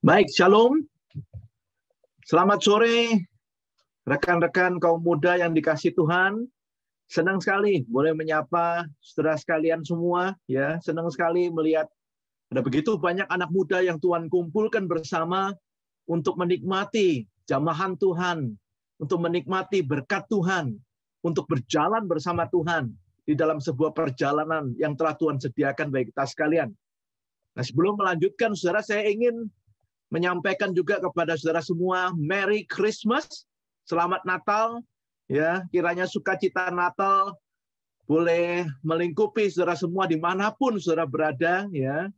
Baik, shalom. Selamat sore, rekan-rekan kaum muda yang dikasih Tuhan. Senang sekali boleh menyapa saudara sekalian semua. ya Senang sekali melihat ada begitu banyak anak muda yang Tuhan kumpulkan bersama untuk menikmati jamahan Tuhan, untuk menikmati berkat Tuhan, untuk berjalan bersama Tuhan di dalam sebuah perjalanan yang telah Tuhan sediakan bagi kita sekalian. Nah, sebelum melanjutkan, saudara, saya ingin menyampaikan juga kepada saudara semua Merry Christmas, selamat Natal, ya kiranya sukacita Natal boleh melingkupi saudara semua dimanapun saudara berada, ya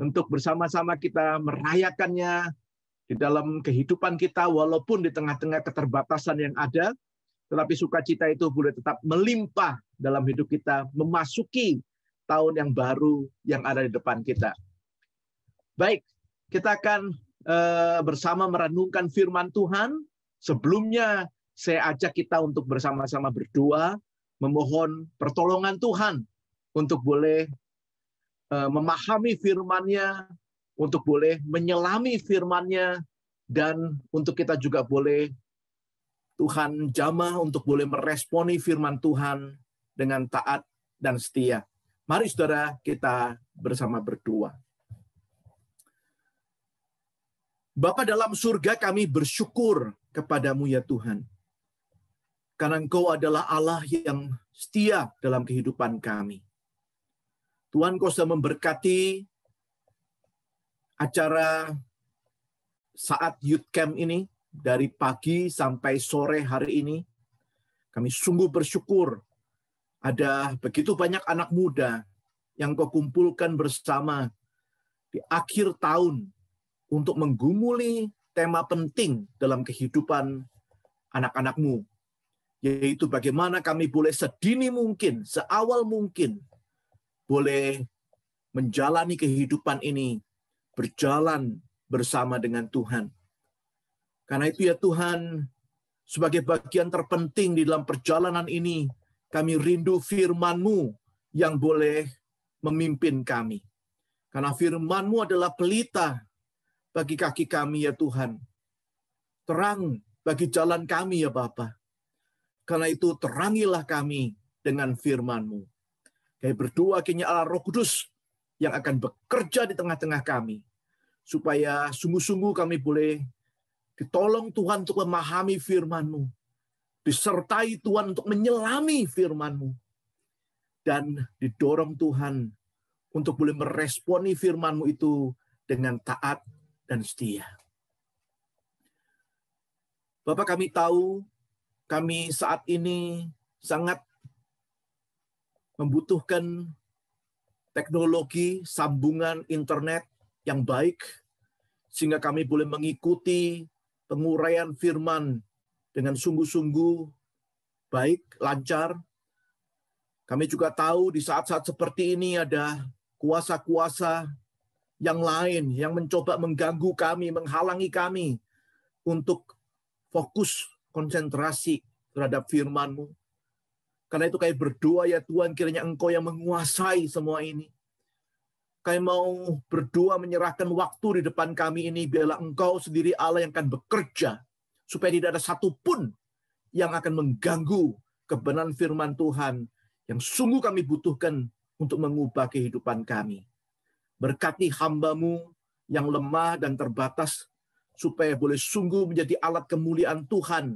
untuk bersama-sama kita merayakannya di dalam kehidupan kita walaupun di tengah-tengah keterbatasan yang ada, tetapi sukacita itu boleh tetap melimpah dalam hidup kita memasuki tahun yang baru yang ada di depan kita. Baik, kita akan eh, bersama merenungkan firman Tuhan. Sebelumnya saya ajak kita untuk bersama-sama berdoa, memohon pertolongan Tuhan untuk boleh eh, memahami firman-Nya, untuk boleh menyelami firman-Nya, dan untuk kita juga boleh Tuhan jamah untuk boleh meresponi firman Tuhan dengan taat dan setia. Mari saudara kita bersama berdoa. Bapa dalam surga kami bersyukur kepadamu ya Tuhan. Karena engkau adalah Allah yang setia dalam kehidupan kami. Tuhan kau sudah memberkati acara saat youth camp ini dari pagi sampai sore hari ini. Kami sungguh bersyukur ada begitu banyak anak muda yang kau kumpulkan bersama di akhir tahun untuk menggumuli tema penting dalam kehidupan anak-anakmu, yaitu bagaimana kami boleh sedini mungkin, seawal mungkin, boleh menjalani kehidupan ini, berjalan bersama dengan Tuhan. Karena itu ya Tuhan, sebagai bagian terpenting di dalam perjalanan ini, kami rindu firman-Mu yang boleh memimpin kami. Karena firman-Mu adalah pelita bagi kaki kami ya Tuhan. Terang bagi jalan kami ya Bapa. Karena itu terangilah kami dengan firman-Mu. Kami berdoa kini Allah Roh Kudus yang akan bekerja di tengah-tengah kami. Supaya sungguh-sungguh kami boleh ditolong Tuhan untuk memahami firman-Mu. Disertai Tuhan untuk menyelami firman-Mu. Dan didorong Tuhan untuk boleh meresponi firman-Mu itu dengan taat dan setia. Bapak kami tahu kami saat ini sangat membutuhkan teknologi sambungan internet yang baik sehingga kami boleh mengikuti penguraian firman dengan sungguh-sungguh baik, lancar. Kami juga tahu di saat-saat seperti ini ada kuasa-kuasa yang lain yang mencoba mengganggu kami, menghalangi kami untuk fokus konsentrasi terhadap firman-Mu. Karena itu kami berdoa ya Tuhan kiranya Engkau yang menguasai semua ini. Kami mau berdoa menyerahkan waktu di depan kami ini biarlah Engkau sendiri Allah yang akan bekerja supaya tidak ada satupun yang akan mengganggu kebenaran firman Tuhan yang sungguh kami butuhkan untuk mengubah kehidupan kami. Berkati hambamu yang lemah dan terbatas, supaya boleh sungguh menjadi alat kemuliaan Tuhan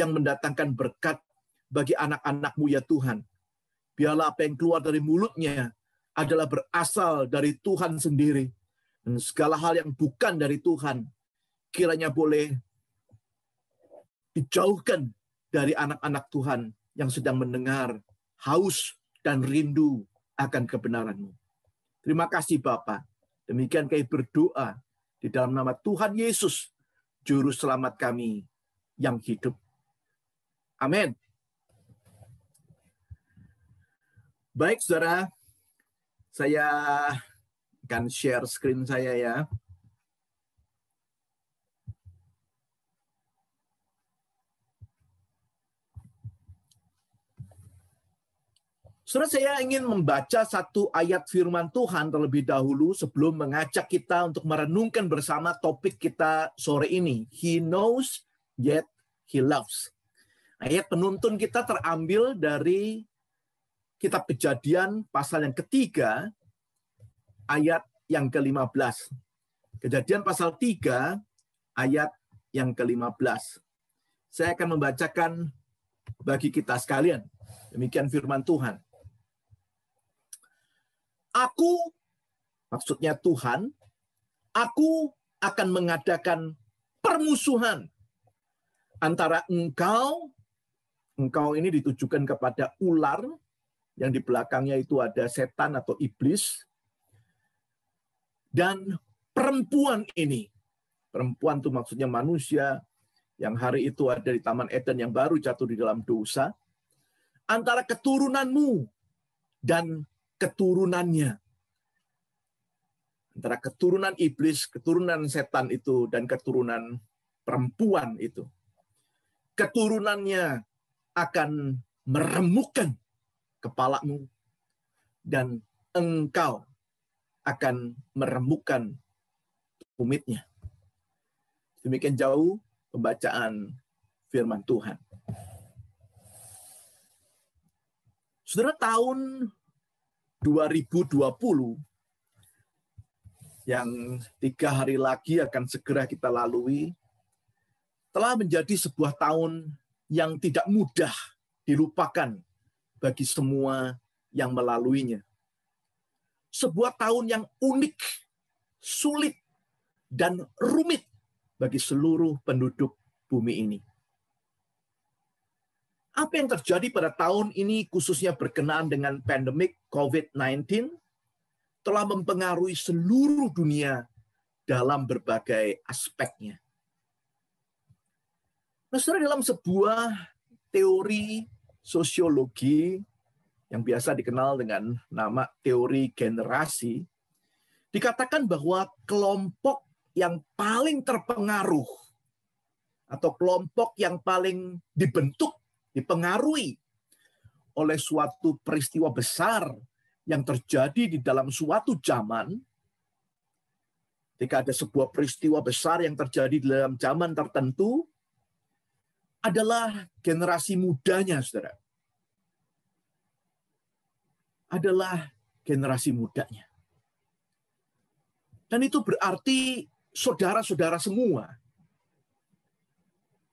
yang mendatangkan berkat bagi anak-anakmu ya Tuhan. Biarlah apa yang keluar dari mulutnya adalah berasal dari Tuhan sendiri. Dan segala hal yang bukan dari Tuhan, kiranya boleh dijauhkan dari anak-anak Tuhan yang sedang mendengar, haus, dan rindu akan kebenaranmu. Terima kasih Bapak. Demikian kami berdoa di dalam nama Tuhan Yesus, Juru Selamat kami yang hidup. Amin. Baik, saudara, saya akan share screen saya ya. Saudara, saya ingin membaca satu ayat firman Tuhan terlebih dahulu sebelum mengajak kita untuk merenungkan bersama topik kita sore ini. He knows, yet he loves. Ayat penuntun kita terambil dari kitab kejadian pasal yang ketiga, ayat yang ke-15. Kejadian pasal 3, ayat yang ke-15. Saya akan membacakan bagi kita sekalian. Demikian firman Tuhan. Aku, maksudnya Tuhan, aku akan mengadakan permusuhan antara engkau, engkau ini ditujukan kepada ular, yang di belakangnya itu ada setan atau iblis, dan perempuan ini. Perempuan itu maksudnya manusia yang hari itu ada di Taman Eden yang baru jatuh di dalam dosa. Antara keturunanmu dan keturunannya. Antara keturunan iblis, keturunan setan itu, dan keturunan perempuan itu. Keturunannya akan meremukkan kepalamu dan engkau akan meremukkan tumitnya. Demikian jauh pembacaan firman Tuhan. Saudara tahun 2020 yang tiga hari lagi akan segera kita lalui telah menjadi sebuah tahun yang tidak mudah dilupakan bagi semua yang melaluinya. Sebuah tahun yang unik, sulit, dan rumit bagi seluruh penduduk bumi ini. Apa yang terjadi pada tahun ini khususnya berkenaan dengan pandemik COVID-19 telah mempengaruhi seluruh dunia dalam berbagai aspeknya. Nah, saudara dalam sebuah teori sosiologi yang biasa dikenal dengan nama teori generasi, dikatakan bahwa kelompok yang paling terpengaruh atau kelompok yang paling dibentuk dipengaruhi oleh suatu peristiwa besar yang terjadi di dalam suatu zaman, ketika ada sebuah peristiwa besar yang terjadi dalam zaman tertentu, adalah generasi mudanya, saudara. Adalah generasi mudanya. Dan itu berarti saudara-saudara semua.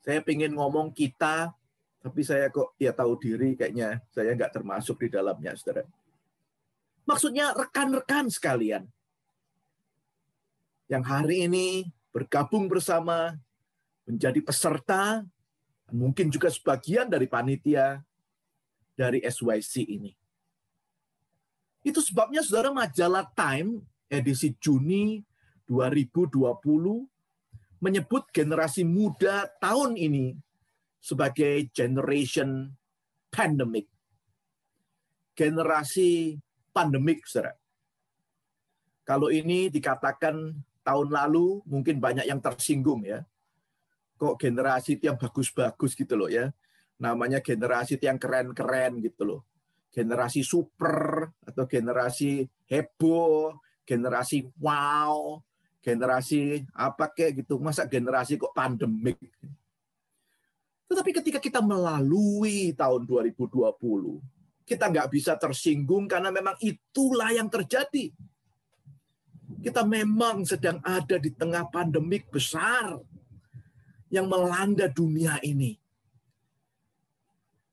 Saya ingin ngomong kita tapi saya kok ya tahu diri kayaknya saya nggak termasuk di dalamnya, saudara. Maksudnya rekan-rekan sekalian yang hari ini bergabung bersama menjadi peserta, mungkin juga sebagian dari panitia dari SYC ini. Itu sebabnya saudara majalah Time edisi Juni 2020 menyebut generasi muda tahun ini sebagai generation pandemic. Generasi pandemik, saudara. Kalau ini dikatakan tahun lalu, mungkin banyak yang tersinggung ya. Kok generasi yang bagus-bagus gitu loh ya. Namanya generasi yang keren-keren gitu loh. Generasi super atau generasi heboh, generasi wow, generasi apa kayak gitu. Masa generasi kok pandemik? Tetapi ketika kita melalui tahun 2020, kita nggak bisa tersinggung karena memang itulah yang terjadi. Kita memang sedang ada di tengah pandemik besar yang melanda dunia ini.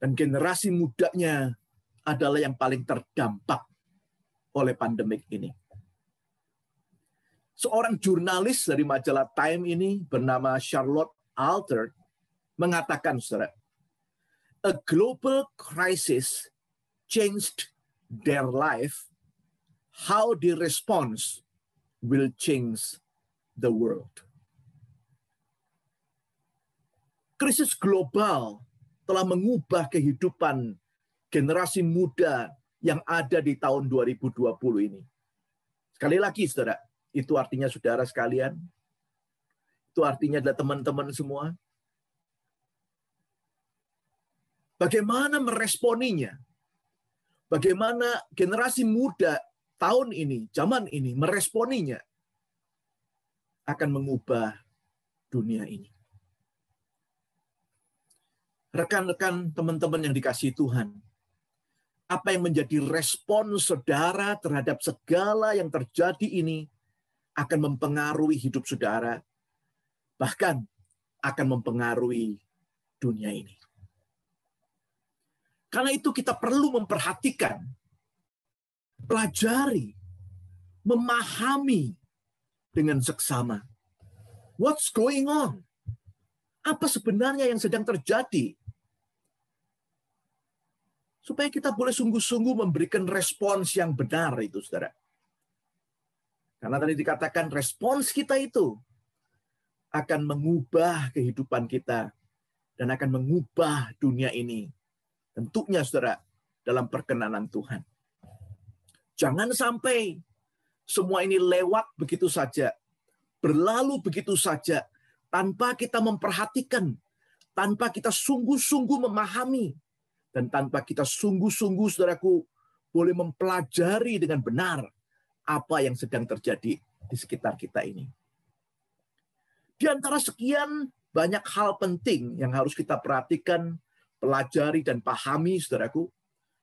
Dan generasi mudanya adalah yang paling terdampak oleh pandemik ini. Seorang jurnalis dari majalah Time ini bernama Charlotte Alter mengatakan saudara, a global crisis changed their life, how the response will change the world. Krisis global telah mengubah kehidupan generasi muda yang ada di tahun 2020 ini. Sekali lagi, saudara, itu artinya saudara sekalian, itu artinya adalah teman-teman semua, Bagaimana meresponinya? Bagaimana generasi muda tahun ini, zaman ini meresponinya akan mengubah dunia ini. Rekan-rekan teman-teman yang dikasih Tuhan, apa yang menjadi respon saudara terhadap segala yang terjadi ini akan mempengaruhi hidup saudara, bahkan akan mempengaruhi dunia ini. Karena itu kita perlu memperhatikan, pelajari, memahami dengan seksama. What's going on? Apa sebenarnya yang sedang terjadi? Supaya kita boleh sungguh-sungguh memberikan respons yang benar itu, saudara. Karena tadi dikatakan respons kita itu akan mengubah kehidupan kita dan akan mengubah dunia ini Tentunya saudara dalam perkenanan Tuhan. Jangan sampai semua ini lewat begitu saja, berlalu begitu saja, tanpa kita memperhatikan, tanpa kita sungguh-sungguh memahami, dan tanpa kita sungguh-sungguh, saudaraku, boleh mempelajari dengan benar apa yang sedang terjadi di sekitar kita ini. Di antara sekian banyak hal penting yang harus kita perhatikan pelajari dan pahami, saudaraku.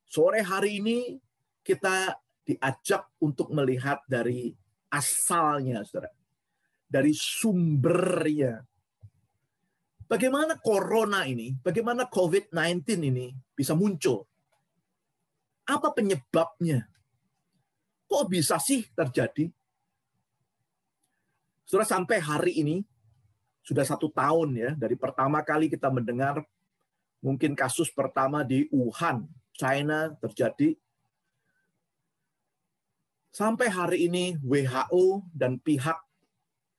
Sore hari ini kita diajak untuk melihat dari asalnya, saudara. Dari sumbernya. Bagaimana corona ini, bagaimana COVID-19 ini bisa muncul? Apa penyebabnya? Kok bisa sih terjadi? Saudara, sampai hari ini, sudah satu tahun ya, dari pertama kali kita mendengar Mungkin kasus pertama di Wuhan, China terjadi. Sampai hari ini WHO dan pihak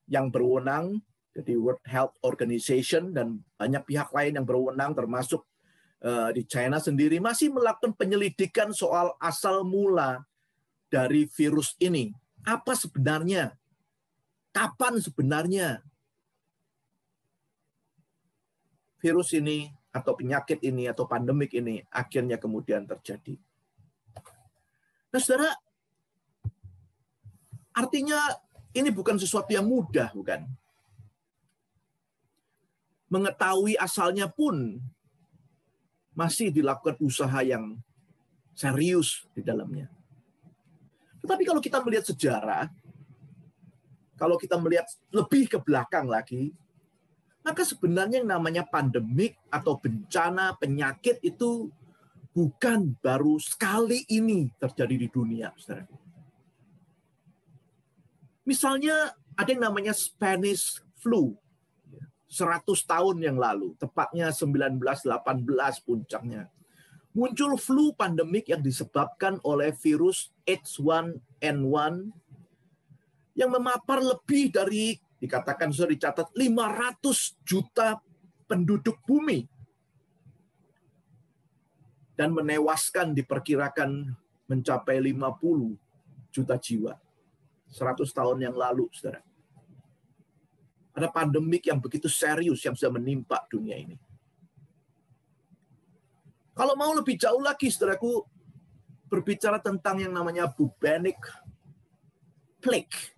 yang berwenang, jadi World Health Organization dan banyak pihak lain yang berwenang termasuk eh, di China sendiri masih melakukan penyelidikan soal asal mula dari virus ini. Apa sebenarnya? Kapan sebenarnya virus ini atau penyakit ini atau pandemik ini akhirnya kemudian terjadi. Nah, Saudara, artinya ini bukan sesuatu yang mudah, bukan? Mengetahui asalnya pun masih dilakukan usaha yang serius di dalamnya. Tetapi kalau kita melihat sejarah, kalau kita melihat lebih ke belakang lagi, maka sebenarnya yang namanya pandemik atau bencana, penyakit itu bukan baru sekali ini terjadi di dunia. Misalnya ada yang namanya Spanish flu 100 tahun yang lalu, tepatnya 1918 puncaknya. Muncul flu pandemik yang disebabkan oleh virus H1N1 yang memapar lebih dari dikatakan sudah dicatat 500 juta penduduk bumi dan menewaskan diperkirakan mencapai 50 juta jiwa. 100 tahun yang lalu, Saudara. Ada pandemik yang begitu serius yang sudah menimpa dunia ini. Kalau mau lebih jauh lagi, Saudaraku, berbicara tentang yang namanya bubonic plague,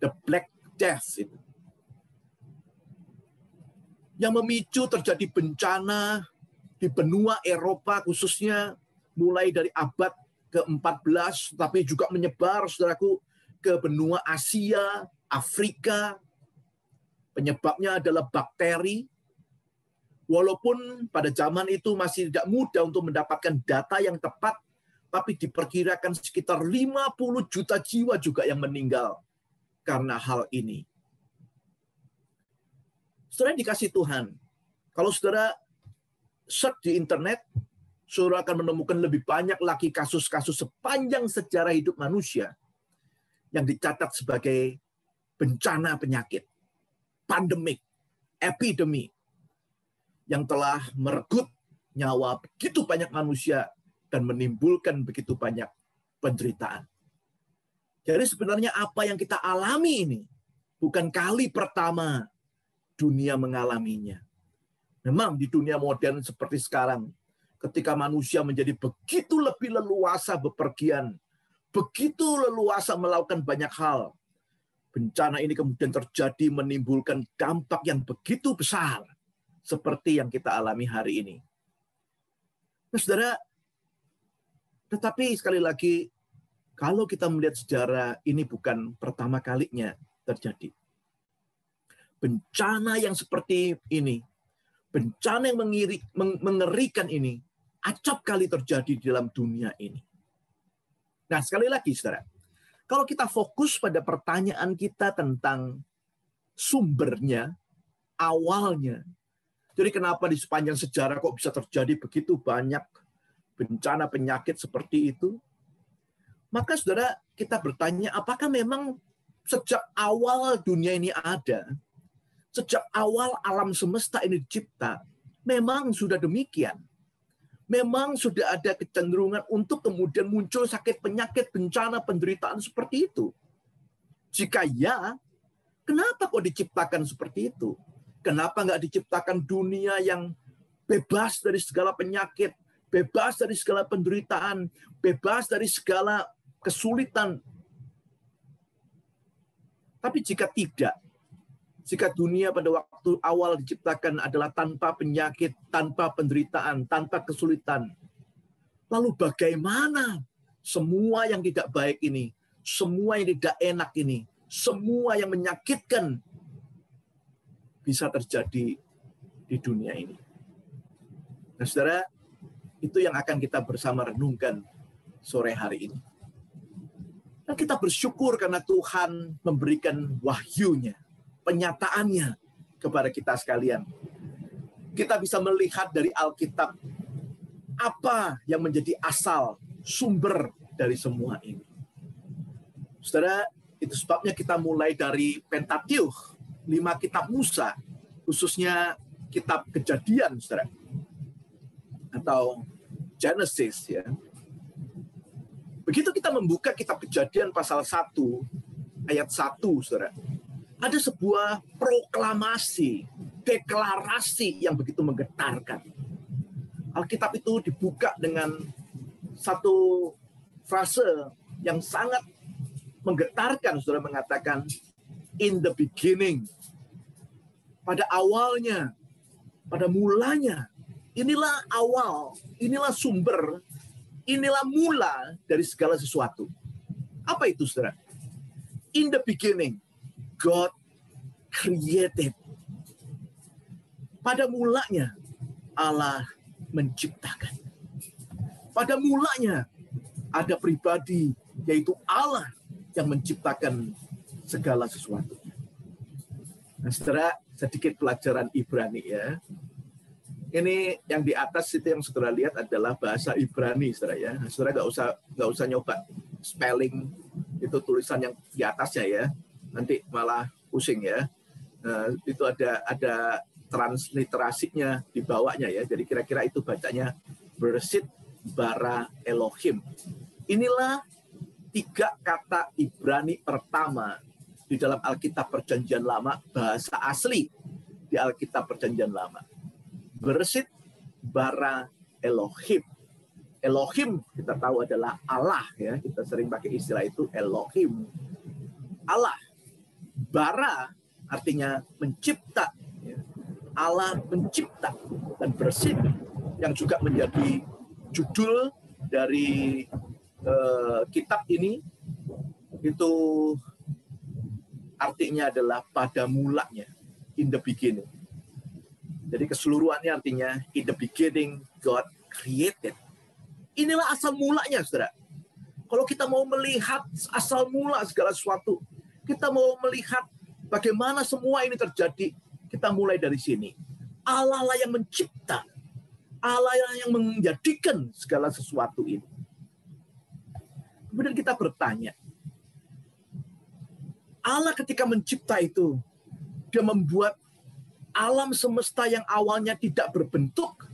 the black death itu. Yang memicu terjadi bencana di benua Eropa khususnya mulai dari abad ke-14 tapi juga menyebar saudaraku ke benua Asia, Afrika. Penyebabnya adalah bakteri. Walaupun pada zaman itu masih tidak mudah untuk mendapatkan data yang tepat, tapi diperkirakan sekitar 50 juta jiwa juga yang meninggal karena hal ini. Saudara dikasih Tuhan, kalau saudara search di internet, saudara akan menemukan lebih banyak lagi kasus-kasus sepanjang sejarah hidup manusia yang dicatat sebagai bencana penyakit, pandemik, epidemi yang telah meregut nyawa begitu banyak manusia dan menimbulkan begitu banyak penderitaan. Jadi sebenarnya apa yang kita alami ini bukan kali pertama dunia mengalaminya. Memang di dunia modern seperti sekarang, ketika manusia menjadi begitu lebih leluasa bepergian, begitu leluasa melakukan banyak hal, bencana ini kemudian terjadi menimbulkan dampak yang begitu besar seperti yang kita alami hari ini. Nah, saudara, tetapi sekali lagi kalau kita melihat sejarah, ini bukan pertama kalinya terjadi. Bencana yang seperti ini, bencana yang mengiri, mengerikan ini, acap kali terjadi di dalam dunia ini. Nah, sekali lagi, saudara, kalau kita fokus pada pertanyaan kita tentang sumbernya, awalnya, jadi kenapa di sepanjang sejarah kok bisa terjadi begitu banyak bencana penyakit seperti itu? Maka saudara kita bertanya apakah memang sejak awal dunia ini ada, sejak awal alam semesta ini dicipta, memang sudah demikian. Memang sudah ada kecenderungan untuk kemudian muncul sakit, penyakit, bencana, penderitaan seperti itu. Jika ya, kenapa kok diciptakan seperti itu? Kenapa nggak diciptakan dunia yang bebas dari segala penyakit, bebas dari segala penderitaan, bebas dari segala kesulitan. Tapi jika tidak, jika dunia pada waktu awal diciptakan adalah tanpa penyakit, tanpa penderitaan, tanpa kesulitan, lalu bagaimana semua yang tidak baik ini, semua yang tidak enak ini, semua yang menyakitkan bisa terjadi di dunia ini. Nah, saudara, itu yang akan kita bersama renungkan sore hari ini. Dan kita bersyukur karena Tuhan memberikan wahyunya, penyataannya kepada kita sekalian. Kita bisa melihat dari Alkitab apa yang menjadi asal, sumber dari semua ini. Saudara, itu sebabnya kita mulai dari Pentateuch, lima kitab Musa, khususnya kitab kejadian, saudara. Atau Genesis, ya Begitu kita membuka kitab kejadian pasal 1, ayat 1, saudara, ada sebuah proklamasi, deklarasi yang begitu menggetarkan. Alkitab itu dibuka dengan satu frase yang sangat menggetarkan, saudara mengatakan, in the beginning, pada awalnya, pada mulanya, inilah awal, inilah sumber Inilah mula dari segala sesuatu. Apa itu, saudara? In the beginning, God created. Pada mulanya, Allah menciptakan. Pada mulanya, ada pribadi, yaitu Allah yang menciptakan segala sesuatu. Nah, saudara, sedikit pelajaran Ibrani ya ini yang di atas itu yang saudara lihat adalah bahasa Ibrani, saudara ya. Nah, saudara nggak usah nggak usah nyoba spelling itu tulisan yang di atasnya ya. Nanti malah pusing ya. Nah, itu ada ada transliterasinya di bawahnya ya. Jadi kira-kira itu bacanya bersit bara Elohim. Inilah tiga kata Ibrani pertama di dalam Alkitab Perjanjian Lama bahasa asli di Alkitab Perjanjian Lama bersih bara Elohim. Elohim kita tahu adalah Allah ya, kita sering pakai istilah itu Elohim. Allah. Bara artinya mencipta. Ya. Allah mencipta dan bersih yang juga menjadi judul dari eh, kitab ini itu artinya adalah pada mulanya in the beginning jadi keseluruhannya artinya in the beginning God created. Inilah asal mulanya, saudara. Kalau kita mau melihat asal mula segala sesuatu, kita mau melihat bagaimana semua ini terjadi, kita mulai dari sini. Allah lah yang mencipta, Allah lah yang menjadikan segala sesuatu ini. Kemudian kita bertanya, Allah ketika mencipta itu, dia membuat alam semesta yang awalnya tidak berbentuk,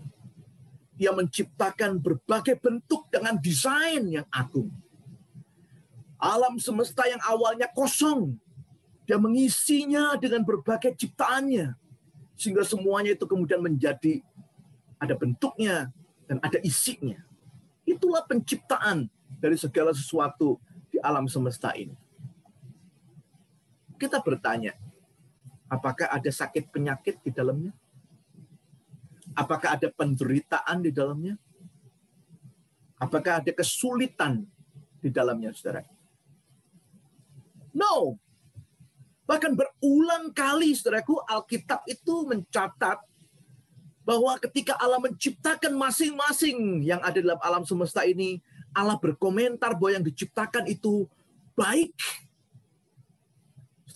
Dia menciptakan berbagai bentuk dengan desain yang agung. Alam semesta yang awalnya kosong, dia mengisinya dengan berbagai ciptaannya. Sehingga semuanya itu kemudian menjadi ada bentuknya dan ada isinya. Itulah penciptaan dari segala sesuatu di alam semesta ini. Kita bertanya, Apakah ada sakit penyakit di dalamnya? Apakah ada penderitaan di dalamnya? Apakah ada kesulitan di dalamnya, saudara? No. Bahkan berulang kali, saudaraku, Alkitab itu mencatat bahwa ketika Allah menciptakan masing-masing yang ada dalam alam semesta ini, Allah berkomentar bahwa yang diciptakan itu baik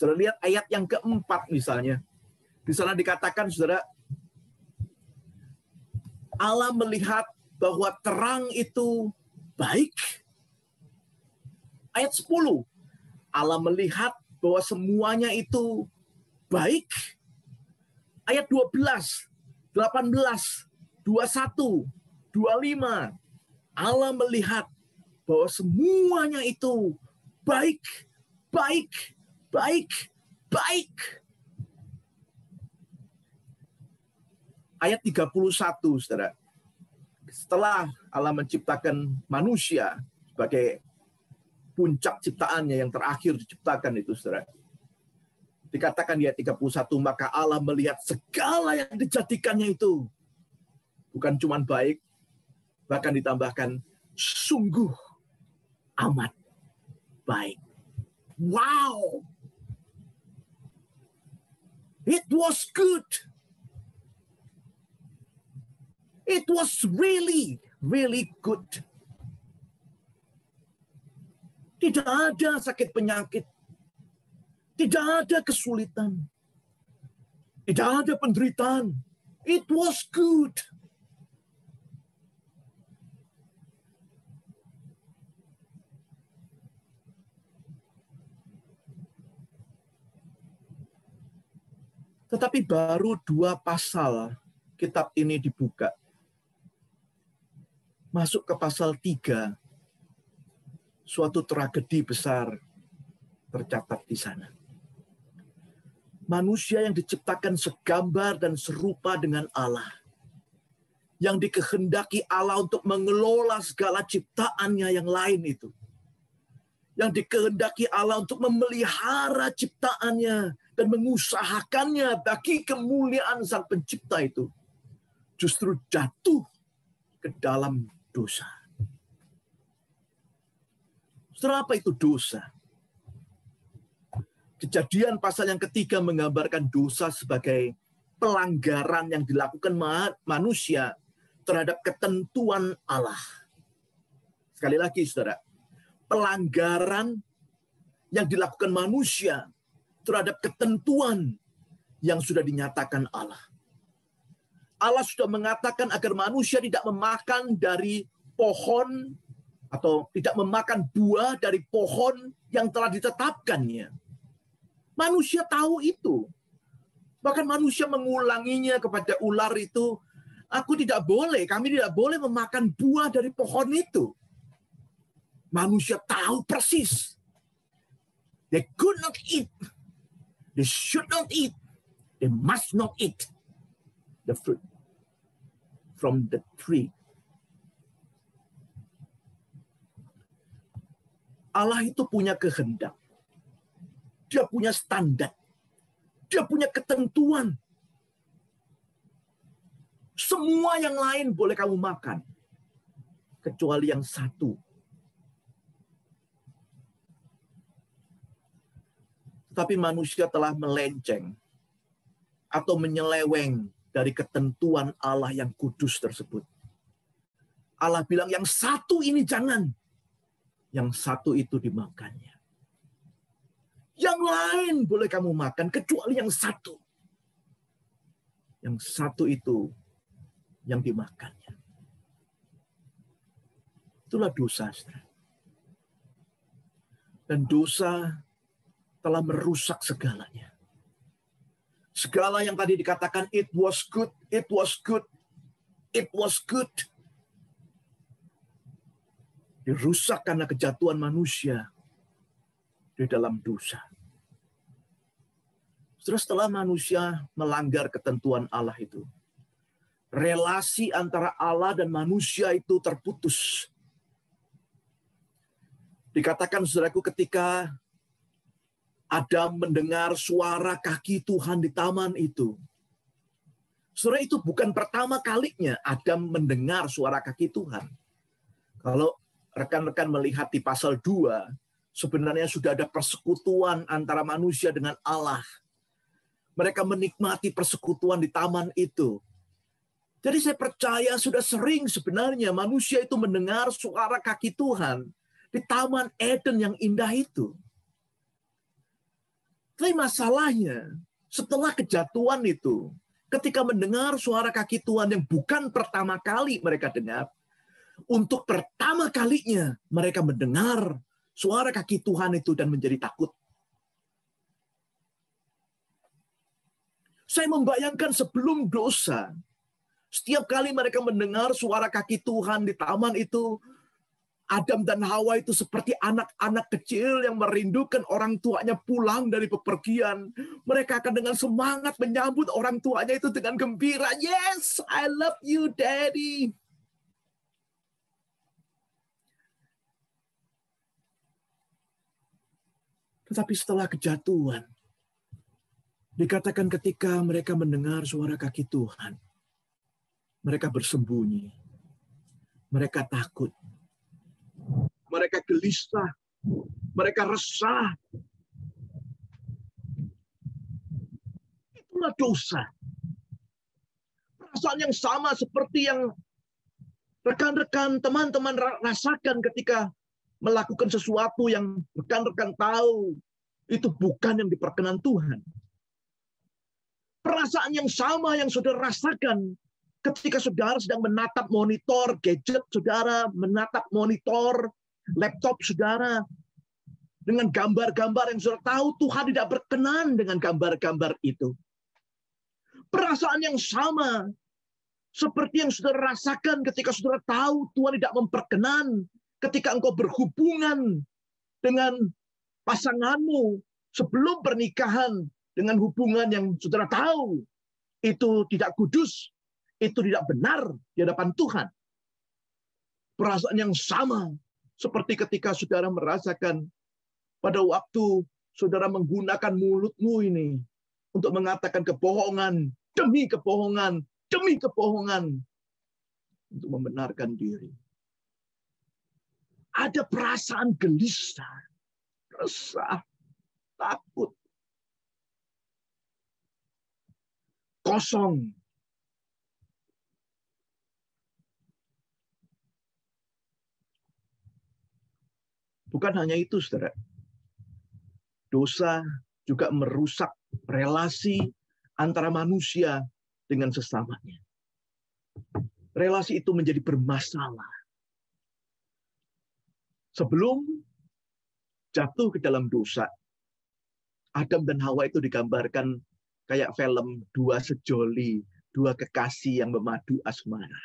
Saudara lihat ayat yang keempat misalnya. Di sana dikatakan saudara, Allah melihat bahwa terang itu baik. Ayat 10, Allah melihat bahwa semuanya itu baik. Ayat 12, 18, 21, 25, Allah melihat bahwa semuanya itu baik, baik, baik, baik. Ayat 31, saudara. Setelah Allah menciptakan manusia sebagai puncak ciptaannya yang terakhir diciptakan itu, saudara. Dikatakan di ayat 31, maka Allah melihat segala yang dijadikannya itu. Bukan cuma baik, bahkan ditambahkan sungguh amat baik. Wow, It was good. It was really, really good. Tidak ada sakit penyakit. Tidak ada kesulitan. Tidak ada penderitaan. It was good. Tetapi baru dua pasal kitab ini dibuka. Masuk ke pasal tiga suatu tragedi besar tercatat di sana. Manusia yang diciptakan segambar dan serupa dengan Allah. Yang dikehendaki Allah untuk mengelola segala ciptaannya yang lain itu. Yang dikehendaki Allah untuk memelihara ciptaannya dan mengusahakannya bagi kemuliaan Sang Pencipta itu justru jatuh ke dalam dosa. Setelah apa itu dosa? Kejadian pasal yang ketiga menggambarkan dosa sebagai pelanggaran yang dilakukan manusia terhadap ketentuan Allah. Sekali lagi, saudara, pelanggaran yang dilakukan manusia terhadap ketentuan yang sudah dinyatakan Allah. Allah sudah mengatakan agar manusia tidak memakan dari pohon atau tidak memakan buah dari pohon yang telah ditetapkannya. Manusia tahu itu. Bahkan manusia mengulanginya kepada ular itu, aku tidak boleh, kami tidak boleh memakan buah dari pohon itu. Manusia tahu persis. They could not eat They should not eat. They must not eat the fruit from the tree. Allah itu punya kehendak. Dia punya standar. Dia punya ketentuan. Semua yang lain boleh kamu makan. Kecuali yang satu, Tapi manusia telah melenceng atau menyeleweng dari ketentuan Allah yang kudus tersebut. Allah bilang yang satu ini jangan. Yang satu itu dimakannya. Yang lain boleh kamu makan kecuali yang satu. Yang satu itu yang dimakannya. Itulah dosa. Dan dosa telah merusak segalanya. Segala yang tadi dikatakan it was good, it was good, it was good. Dirusak karena kejatuhan manusia di dalam dosa. Terus setelah manusia melanggar ketentuan Allah itu, relasi antara Allah dan manusia itu terputus. Dikatakan saudaraku ketika Adam mendengar suara kaki Tuhan di taman itu. Suara itu bukan pertama kalinya Adam mendengar suara kaki Tuhan. Kalau rekan-rekan melihat di pasal 2, sebenarnya sudah ada persekutuan antara manusia dengan Allah. Mereka menikmati persekutuan di taman itu. Jadi saya percaya sudah sering sebenarnya manusia itu mendengar suara kaki Tuhan di taman Eden yang indah itu. Tapi masalahnya, setelah kejatuhan itu, ketika mendengar suara kaki Tuhan yang bukan pertama kali mereka dengar, untuk pertama kalinya mereka mendengar suara kaki Tuhan itu dan menjadi takut. Saya membayangkan sebelum dosa, setiap kali mereka mendengar suara kaki Tuhan di taman itu, Adam dan Hawa itu seperti anak-anak kecil yang merindukan orang tuanya pulang dari pepergian. Mereka akan dengan semangat menyambut orang tuanya itu dengan gembira. Yes, I love you, Daddy. Tetapi setelah kejatuhan, dikatakan ketika mereka mendengar suara kaki Tuhan, mereka bersembunyi, mereka takut, mereka gelisah, mereka resah. Itulah dosa. Perasaan yang sama seperti yang rekan-rekan teman-teman rasakan ketika melakukan sesuatu yang rekan-rekan tahu itu bukan yang diperkenan Tuhan. Perasaan yang sama yang saudara rasakan ketika saudara sedang menatap monitor gadget saudara, menatap monitor laptop saudara dengan gambar-gambar yang sudah tahu Tuhan tidak berkenan dengan gambar-gambar itu. Perasaan yang sama seperti yang saudara rasakan ketika saudara tahu Tuhan tidak memperkenan ketika engkau berhubungan dengan pasanganmu sebelum pernikahan dengan hubungan yang saudara tahu itu tidak kudus, itu tidak benar di hadapan Tuhan. Perasaan yang sama seperti ketika saudara merasakan pada waktu saudara menggunakan mulutmu ini untuk mengatakan kebohongan, demi kebohongan, demi kebohongan, untuk membenarkan diri. Ada perasaan gelisah, resah, takut, kosong, Bukan hanya itu, saudara. Dosa juga merusak relasi antara manusia dengan sesamanya. Relasi itu menjadi bermasalah. Sebelum jatuh ke dalam dosa, Adam dan Hawa itu digambarkan kayak film dua sejoli, dua kekasih yang memadu asmara.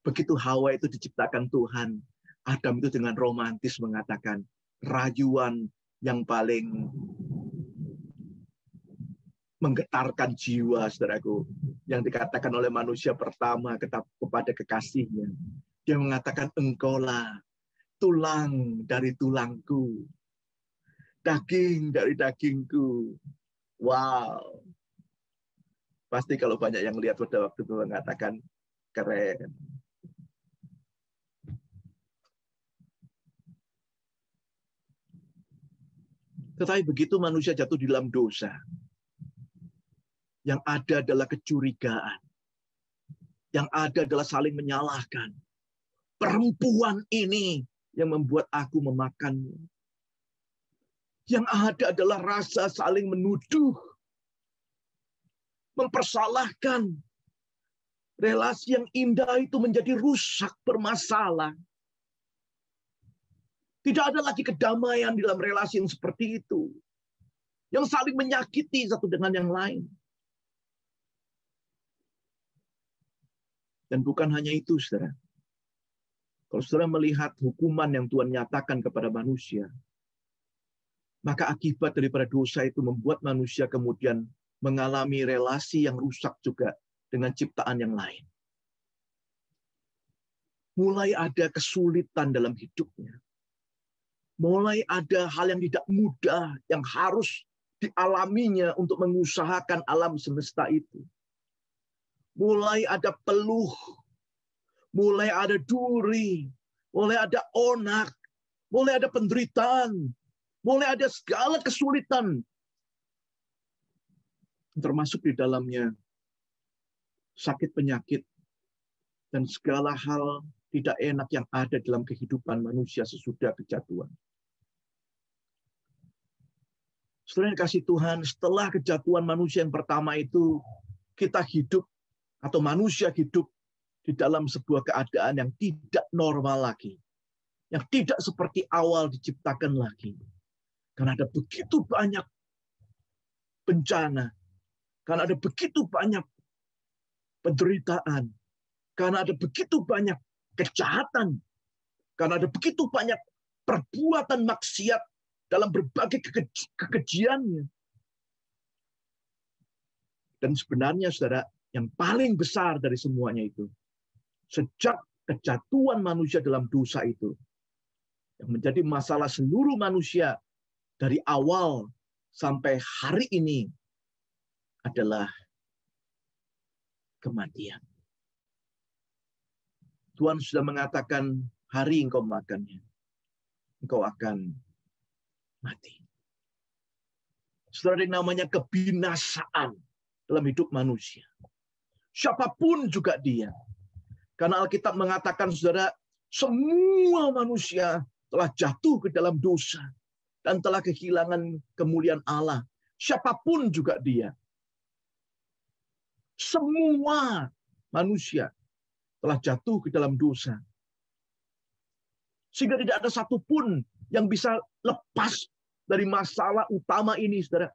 Begitu Hawa itu diciptakan Tuhan, Adam itu dengan romantis mengatakan rayuan yang paling menggetarkan jiwa, saudaraku, yang dikatakan oleh manusia pertama kepada kekasihnya. Dia mengatakan, engkaulah tulang dari tulangku, daging dari dagingku. Wow. Pasti kalau banyak yang lihat pada waktu itu mengatakan, keren. Tetapi begitu manusia jatuh di dalam dosa, yang ada adalah kecurigaan. Yang ada adalah saling menyalahkan. Perempuan ini yang membuat aku memakannya. Yang ada adalah rasa saling menuduh. Mempersalahkan. Relasi yang indah itu menjadi rusak, bermasalah. Tidak ada lagi kedamaian dalam relasi yang seperti itu. Yang saling menyakiti satu dengan yang lain. Dan bukan hanya itu, saudara. Kalau saudara melihat hukuman yang Tuhan nyatakan kepada manusia, maka akibat daripada dosa itu membuat manusia kemudian mengalami relasi yang rusak juga dengan ciptaan yang lain. Mulai ada kesulitan dalam hidupnya mulai ada hal yang tidak mudah yang harus dialaminya untuk mengusahakan alam semesta itu. Mulai ada peluh, mulai ada duri, mulai ada onak, mulai ada penderitaan, mulai ada segala kesulitan. Termasuk di dalamnya sakit penyakit dan segala hal tidak enak yang ada dalam kehidupan manusia sesudah kejatuhan. Selain kasih Tuhan, setelah kejatuhan manusia yang pertama itu, kita hidup atau manusia hidup di dalam sebuah keadaan yang tidak normal lagi. Yang tidak seperti awal diciptakan lagi. Karena ada begitu banyak bencana. Karena ada begitu banyak penderitaan. Karena ada begitu banyak kejahatan. Karena ada begitu banyak perbuatan maksiat dalam berbagai kekeji, kekejiannya. Dan sebenarnya saudara, yang paling besar dari semuanya itu, sejak kejatuhan manusia dalam dosa itu, yang menjadi masalah seluruh manusia dari awal sampai hari ini adalah kematian. Tuhan sudah mengatakan, hari engkau makannya, engkau akan mati. Saudara namanya kebinasaan dalam hidup manusia. Siapapun juga dia. Karena Alkitab mengatakan saudara, semua manusia telah jatuh ke dalam dosa dan telah kehilangan kemuliaan Allah. Siapapun juga dia. Semua manusia telah jatuh ke dalam dosa. Sehingga tidak ada satupun yang bisa lepas dari masalah utama ini, saudara.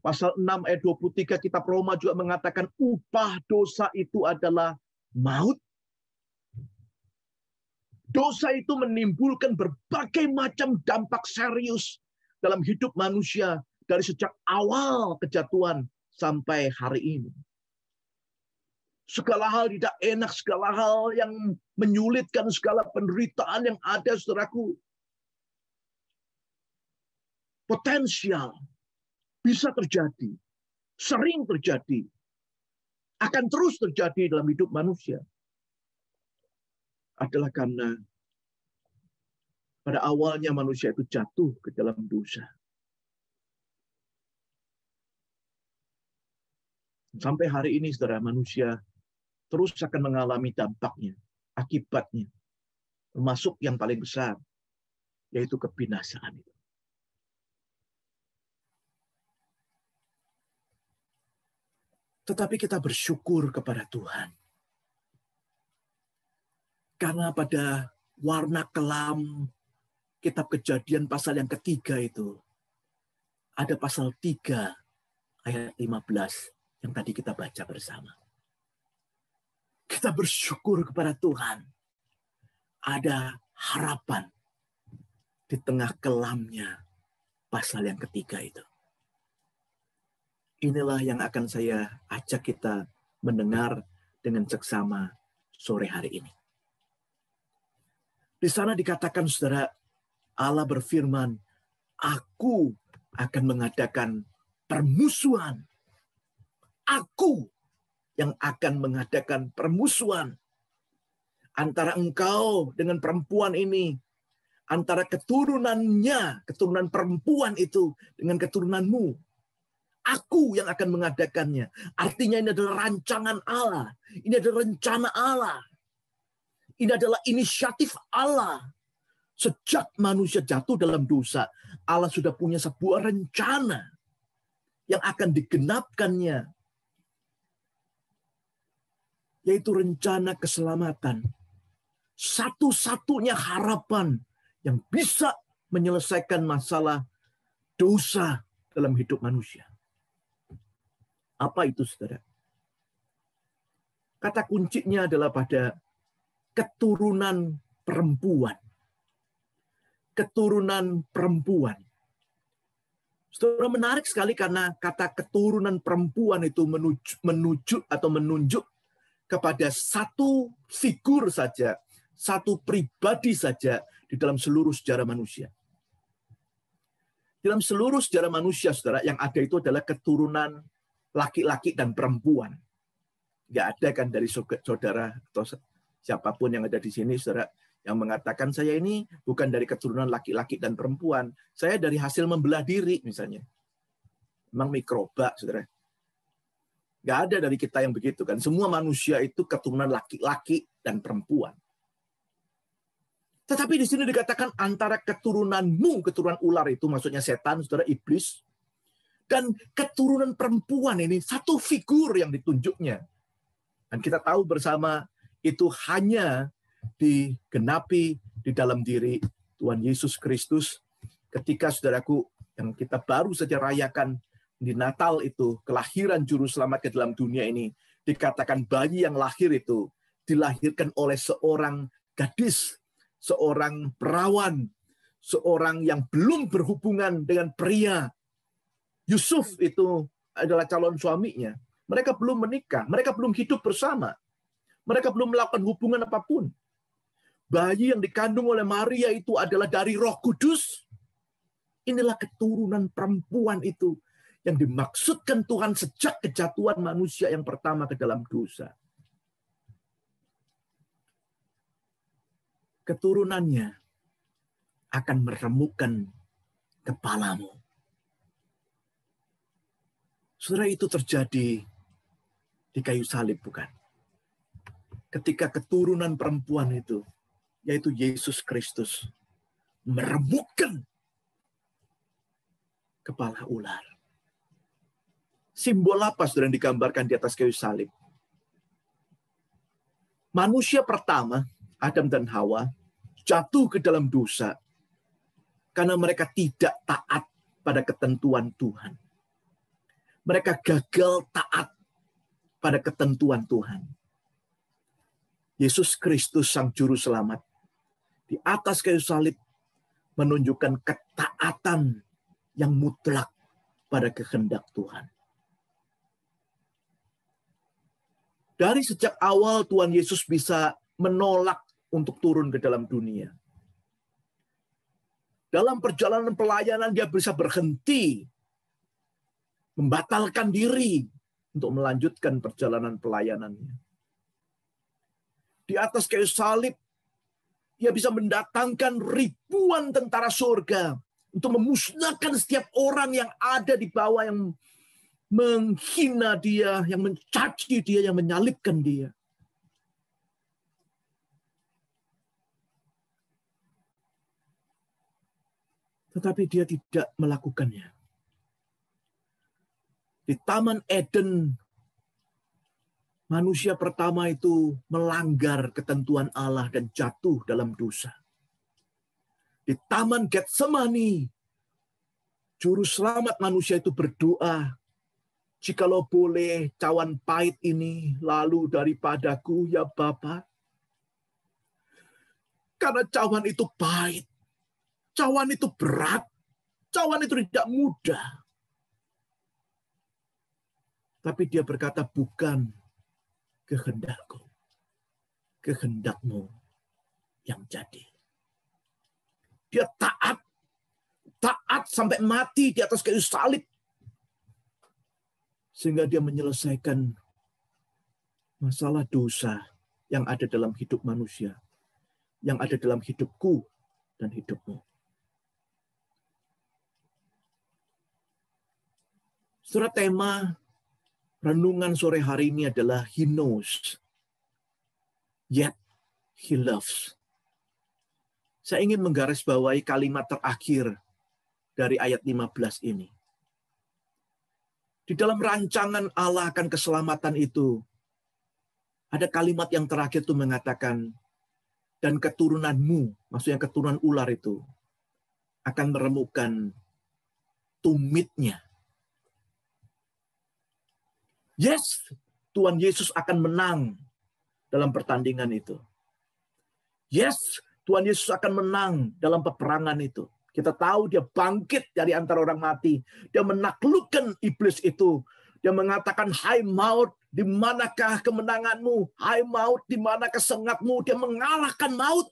Pasal 6 ayat 23 kitab Roma juga mengatakan upah dosa itu adalah maut. Dosa itu menimbulkan berbagai macam dampak serius dalam hidup manusia dari sejak awal kejatuhan sampai hari ini. Segala hal tidak enak, segala hal yang menyulitkan, segala penderitaan yang ada, saudaraku, potensial, bisa terjadi, sering terjadi, akan terus terjadi dalam hidup manusia adalah karena pada awalnya manusia itu jatuh ke dalam dosa. Sampai hari ini, saudara manusia terus akan mengalami dampaknya, akibatnya, termasuk yang paling besar, yaitu kebinasaan itu. tetapi kita bersyukur kepada Tuhan. Karena pada warna kelam kitab kejadian pasal yang ketiga itu, ada pasal 3 ayat 15 yang tadi kita baca bersama. Kita bersyukur kepada Tuhan. Ada harapan di tengah kelamnya pasal yang ketiga itu. Inilah yang akan saya ajak kita mendengar dengan seksama sore hari ini. Di sana dikatakan saudara, Allah berfirman, Aku akan mengadakan permusuhan. Aku yang akan mengadakan permusuhan antara engkau dengan perempuan ini, antara keturunannya, keturunan perempuan itu dengan keturunanmu. Aku yang akan mengadakannya. Artinya ini adalah rancangan Allah. Ini adalah rencana Allah. Ini adalah inisiatif Allah. Sejak manusia jatuh dalam dosa, Allah sudah punya sebuah rencana yang akan digenapkannya. Yaitu rencana keselamatan. Satu-satunya harapan yang bisa menyelesaikan masalah dosa dalam hidup manusia. Apa itu, saudara? Kata kuncinya adalah pada keturunan perempuan. Keturunan perempuan. Saudara menarik sekali karena kata keturunan perempuan itu menuju, menuju atau menunjuk kepada satu figur saja, satu pribadi saja di dalam seluruh sejarah manusia. dalam seluruh sejarah manusia, saudara, yang ada itu adalah keturunan laki-laki dan perempuan. Nggak ada kan dari saudara atau siapapun yang ada di sini, saudara, yang mengatakan saya ini bukan dari keturunan laki-laki dan perempuan. Saya dari hasil membelah diri misalnya. Memang mikroba, saudara. Nggak ada dari kita yang begitu kan. Semua manusia itu keturunan laki-laki dan perempuan. Tetapi di sini dikatakan antara keturunanmu, keturunan ular itu maksudnya setan, saudara iblis, dan keturunan perempuan ini satu figur yang ditunjuknya. Dan kita tahu bersama itu hanya digenapi di dalam diri Tuhan Yesus Kristus ketika saudaraku yang kita baru saja rayakan di Natal itu kelahiran juru selamat ke dalam dunia ini dikatakan bayi yang lahir itu dilahirkan oleh seorang gadis, seorang perawan, seorang yang belum berhubungan dengan pria Yusuf itu adalah calon suaminya. Mereka belum menikah, mereka belum hidup bersama. Mereka belum melakukan hubungan apapun. Bayi yang dikandung oleh Maria itu adalah dari Roh Kudus. Inilah keturunan perempuan itu yang dimaksudkan Tuhan sejak kejatuhan manusia yang pertama ke dalam dosa. Keturunannya akan meremukkan kepalamu Saudara itu terjadi di kayu salib bukan? Ketika keturunan perempuan itu, yaitu Yesus Kristus, merebutkan kepala ular. Simbol apa sudah digambarkan di atas kayu salib? Manusia pertama, Adam dan Hawa, jatuh ke dalam dosa karena mereka tidak taat pada ketentuan Tuhan mereka gagal taat pada ketentuan Tuhan. Yesus Kristus Sang Juru Selamat di atas kayu salib menunjukkan ketaatan yang mutlak pada kehendak Tuhan. Dari sejak awal Tuhan Yesus bisa menolak untuk turun ke dalam dunia. Dalam perjalanan pelayanan dia bisa berhenti membatalkan diri untuk melanjutkan perjalanan pelayanannya. Di atas kayu salib, ia bisa mendatangkan ribuan tentara surga untuk memusnahkan setiap orang yang ada di bawah yang menghina dia, yang mencaci dia, yang menyalibkan dia. tetapi dia tidak melakukannya. Di Taman Eden, manusia pertama itu melanggar ketentuan Allah dan jatuh dalam dosa. Di Taman Getsemani, juru selamat manusia itu berdoa, jikalau boleh cawan pahit ini lalu daripadaku ya Bapa. Karena cawan itu pahit, cawan itu berat, cawan itu tidak mudah. Tapi dia berkata, bukan kehendakku, kehendakmu yang jadi. Dia taat, taat sampai mati di atas kayu salib. Sehingga dia menyelesaikan masalah dosa yang ada dalam hidup manusia, yang ada dalam hidupku dan hidupmu. Surat tema renungan sore hari ini adalah He knows, yet He loves. Saya ingin menggarisbawahi kalimat terakhir dari ayat 15 ini. Di dalam rancangan Allah akan keselamatan itu, ada kalimat yang terakhir itu mengatakan, dan keturunanmu, maksudnya keturunan ular itu, akan meremukkan tumitnya Yes, Tuhan Yesus akan menang dalam pertandingan itu. Yes, Tuhan Yesus akan menang dalam peperangan itu. Kita tahu dia bangkit dari antara orang mati. Dia menaklukkan iblis itu. Dia mengatakan, Hai maut, di manakah kemenanganmu? Hai maut, di mana kesengatmu? Dia mengalahkan maut.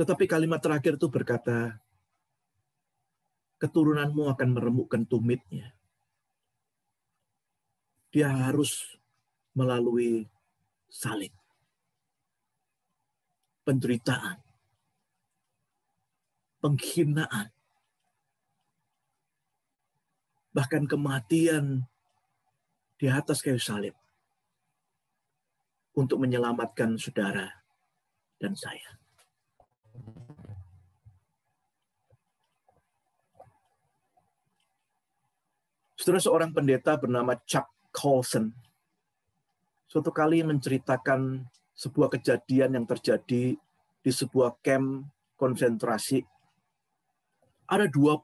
Tetapi kalimat terakhir itu berkata, keturunanmu akan meremukkan tumitnya. Dia harus melalui salib. Penderitaan. Penghinaan. Bahkan kematian di atas kayu salib untuk menyelamatkan saudara dan saya. Saudara seorang pendeta bernama Chuck Colson suatu kali menceritakan sebuah kejadian yang terjadi di sebuah camp konsentrasi. Ada 20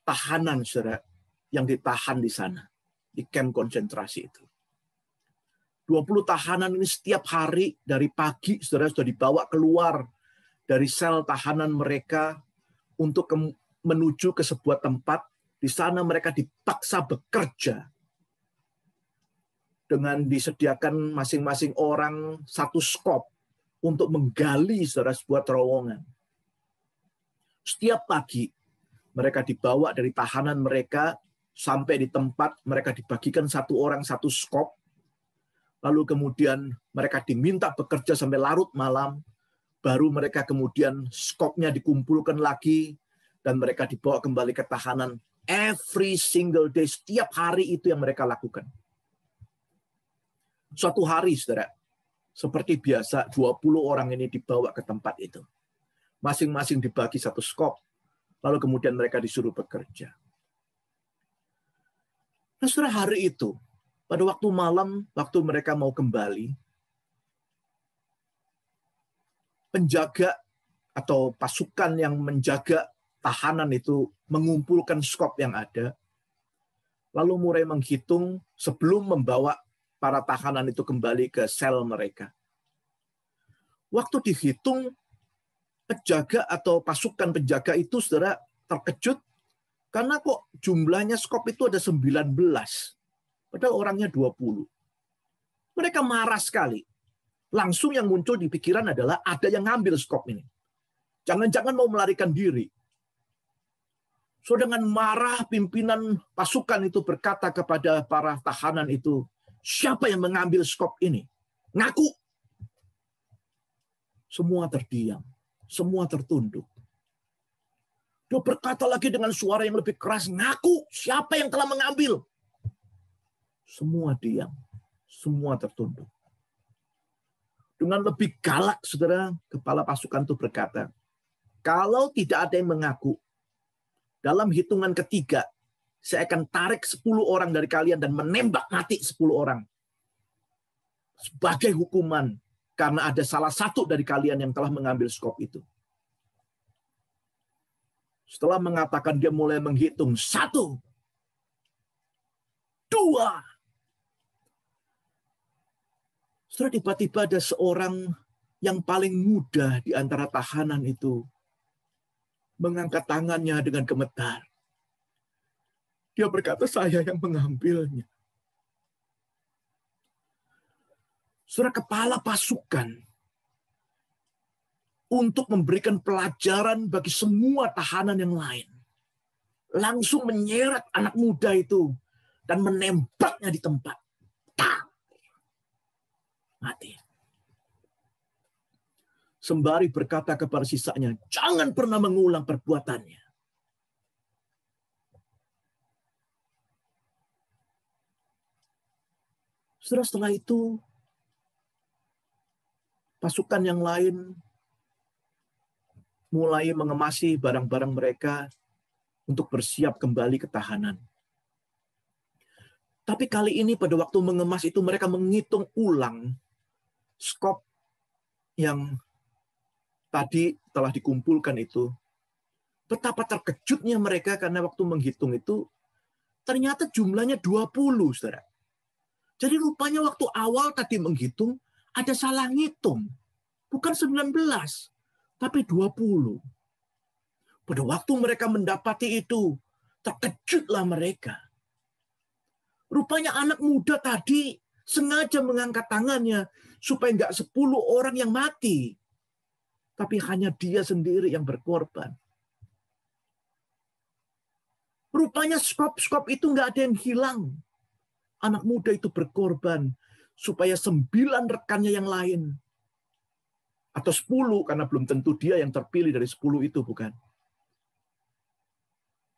tahanan saudara yang ditahan di sana, di camp konsentrasi itu. 20 tahanan ini setiap hari dari pagi saudara sudah dibawa keluar dari sel tahanan mereka untuk menuju ke sebuah tempat di sana mereka dipaksa bekerja dengan disediakan masing-masing orang satu skop untuk menggali saudara sebuah terowongan. Setiap pagi mereka dibawa dari tahanan mereka sampai di tempat mereka dibagikan satu orang satu skop. Lalu kemudian mereka diminta bekerja sampai larut malam. Baru mereka kemudian skopnya dikumpulkan lagi dan mereka dibawa kembali ke tahanan Every single day, setiap hari itu yang mereka lakukan. Suatu hari, saudara, seperti biasa, 20 orang ini dibawa ke tempat itu. Masing-masing dibagi satu skop, lalu kemudian mereka disuruh bekerja. Nah, saudara, hari itu, pada waktu malam, waktu mereka mau kembali, penjaga atau pasukan yang menjaga tahanan itu mengumpulkan skop yang ada, lalu mulai menghitung sebelum membawa para tahanan itu kembali ke sel mereka. Waktu dihitung, penjaga atau pasukan penjaga itu saudara terkejut karena kok jumlahnya skop itu ada 19. Padahal orangnya 20. Mereka marah sekali. Langsung yang muncul di pikiran adalah ada yang ngambil skop ini. Jangan-jangan mau melarikan diri. So dengan marah pimpinan pasukan itu berkata kepada para tahanan itu, siapa yang mengambil skop ini? Ngaku. Semua terdiam, semua tertunduk. Dia berkata lagi dengan suara yang lebih keras, ngaku siapa yang telah mengambil? Semua diam, semua tertunduk. Dengan lebih galak, saudara, kepala pasukan itu berkata, kalau tidak ada yang mengaku, dalam hitungan ketiga, saya akan tarik 10 orang dari kalian dan menembak mati 10 orang. Sebagai hukuman, karena ada salah satu dari kalian yang telah mengambil skop itu. Setelah mengatakan dia mulai menghitung, satu, dua, Setelah tiba-tiba ada seorang yang paling muda di antara tahanan itu mengangkat tangannya dengan gemetar. Dia berkata, saya yang mengambilnya. Surat kepala pasukan untuk memberikan pelajaran bagi semua tahanan yang lain. Langsung menyeret anak muda itu dan menembaknya di tempat. Tak. Mati sembari berkata kepada sisanya, jangan pernah mengulang perbuatannya. Setelah, setelah itu, pasukan yang lain mulai mengemasi barang-barang mereka untuk bersiap kembali ke tahanan. Tapi kali ini pada waktu mengemas itu mereka menghitung ulang skop yang tadi telah dikumpulkan itu. Betapa terkejutnya mereka karena waktu menghitung itu ternyata jumlahnya 20, Saudara. Jadi rupanya waktu awal tadi menghitung ada salah ngitung. Bukan 19, tapi 20. Pada waktu mereka mendapati itu, terkejutlah mereka. Rupanya anak muda tadi sengaja mengangkat tangannya supaya nggak 10 orang yang mati, tapi hanya dia sendiri yang berkorban. Rupanya skop-skop itu nggak ada yang hilang. Anak muda itu berkorban supaya sembilan rekannya yang lain atau sepuluh karena belum tentu dia yang terpilih dari sepuluh itu bukan